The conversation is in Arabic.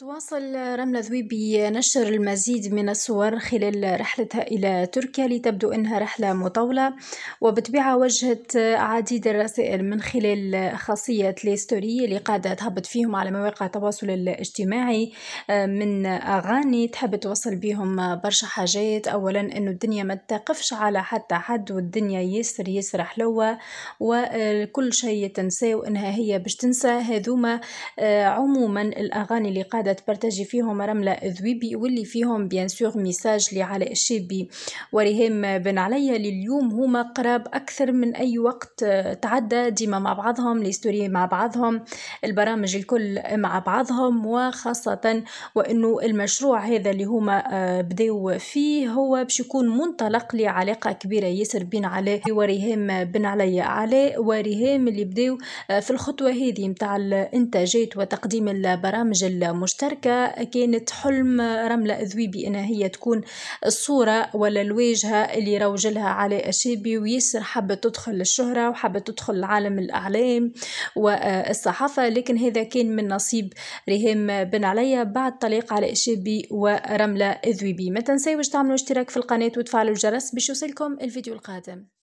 تواصل رملة ذويبي نشر المزيد من الصور خلال رحلتها إلى تركيا لتبدو أنها رحلة مطولة وبالطبيعة وجهت عديد الرسائل من خلال خاصية الستوري اللي قاعدة تهبط فيهم على مواقع التواصل الاجتماعي آه، من أغاني تحب توصل بيهم برشا حاجات أولا أنه الدنيا ما تقفش على حتى حد والدنيا يسر يسر حلوة وكل شيء تنساو أنها هي باش تنسى هذوما آه، عموما الأغاني اللي قاعدة قاعدة تبارتاجي فيهم رملة ذويبي واللي فيهم بيان سور ميساج لعلاء الشيبي وريهم بن عليا لليوم هما قراب أكثر من أي وقت آه، تعدى ديما مع بعضهم ليستوري مع بعضهم البرامج الكل مع بعضهم وخاصة وأنه المشروع هذا اللي هما آه، بداو فيه هو باش يكون منطلق لعلاقة كبيرة ياسر بين علاء وريهام بن عليا علاء وريهام اللي بداو آه، في الخطوة هذه متاع الإنتاجات وتقديم البرامج المشروع مشتركة كانت حلم رملة ذويبي إنها هي تكون الصورة ولا الواجهة اللي روجلها على شابي ويسر حبت تدخل للشهرة وحابه تدخل لعالم الأعلام والصحافة لكن هذا كان من نصيب ريهام بن عليا بعد طلاق على شابي ورملة ذويبي ما تنساوش تعملوا اشتراك في القناة وتفعلوا الجرس باش يوصلكم الفيديو القادم